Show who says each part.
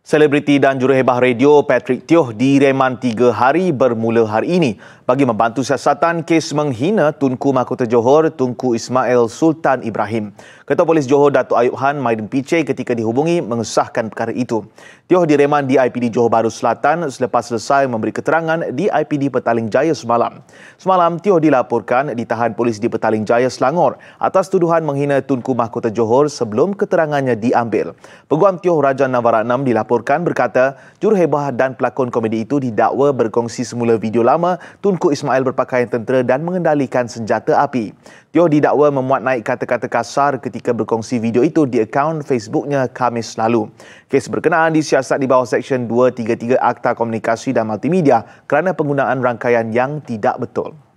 Speaker 1: Selebriti dan juruhebah radio Patrick Tioh direman tiga hari bermula hari ini bagi membantu siasatan kes menghina Tunku Mahkota Johor Tunku Ismail Sultan Ibrahim. Ketua Polis Johor Datuk Ayub Han Maiden Piche ketika dihubungi mengesahkan perkara itu. Tioh direman di IPD Johor Baru Selatan selepas selesai memberi keterangan di IPD Petaling Jaya semalam. Semalam, Tioh dilaporkan ditahan polis di Petaling Jaya Selangor atas tuduhan menghina Tunku Mahkota Johor sebelum keterangannya diambil. Peguam Tioh Raja Navaratnam dilaporkan melaporkan berkata jurhebah dan pelakon komedi itu didakwa berkongsi semula video lama Tunku Ismail berpakaian tentera dan mengendalikan senjata api. Tio didakwa memuat naik kata-kata kasar ketika berkongsi video itu di akaun Facebooknya Kamis lalu. Kes berkenaan disiasat di bawah Seksyen 233 Akta Komunikasi dan Multimedia kerana penggunaan rangkaian yang tidak betul.